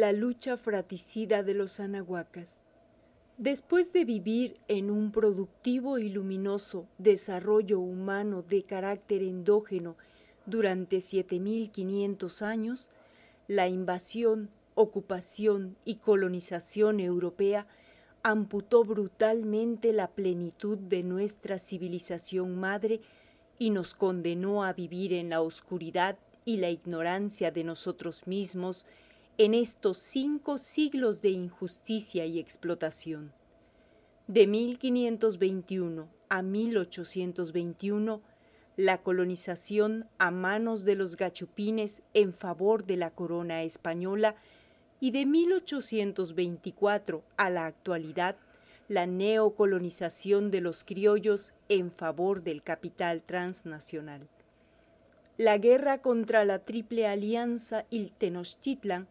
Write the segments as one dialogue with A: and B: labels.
A: la lucha fratricida de los anahuacas. Después de vivir en un productivo y luminoso desarrollo humano de carácter endógeno durante 7.500 años, la invasión, ocupación y colonización europea amputó brutalmente la plenitud de nuestra civilización madre y nos condenó a vivir en la oscuridad y la ignorancia de nosotros mismos en estos cinco siglos de injusticia y explotación. De 1521 a 1821, la colonización a manos de los gachupines en favor de la corona española y de 1824 a la actualidad, la neocolonización de los criollos en favor del capital transnacional. La guerra contra la Triple Alianza y Tenochtitlan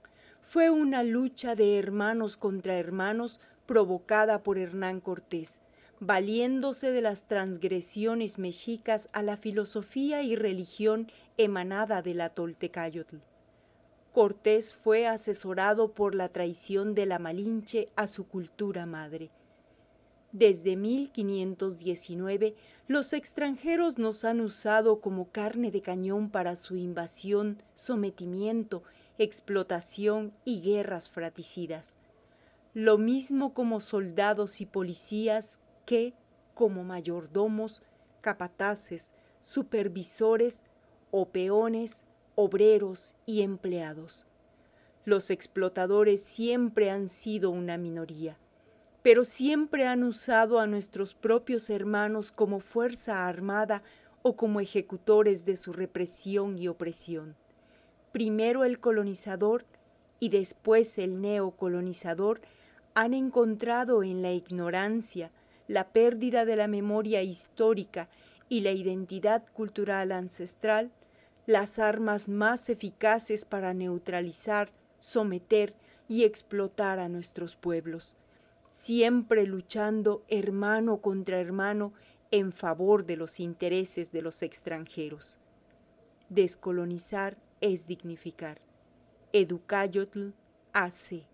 A: fue una lucha de hermanos contra hermanos provocada por Hernán Cortés, valiéndose de las transgresiones mexicas a la filosofía y religión emanada de la Toltecayotl. Cortés fue asesorado por la traición de la Malinche a su cultura madre. Desde 1519, los extranjeros nos han usado como carne de cañón para su invasión, sometimiento explotación y guerras fratricidas, lo mismo como soldados y policías que, como mayordomos, capataces, supervisores o peones, obreros y empleados. Los explotadores siempre han sido una minoría, pero siempre han usado a nuestros propios hermanos como fuerza armada o como ejecutores de su represión y opresión primero el colonizador y después el neocolonizador han encontrado en la ignorancia, la pérdida de la memoria histórica y la identidad cultural ancestral las armas más eficaces para neutralizar, someter y explotar a nuestros pueblos, siempre luchando hermano contra hermano en favor de los intereses de los extranjeros. Descolonizar es dignificar. Educayotl hace.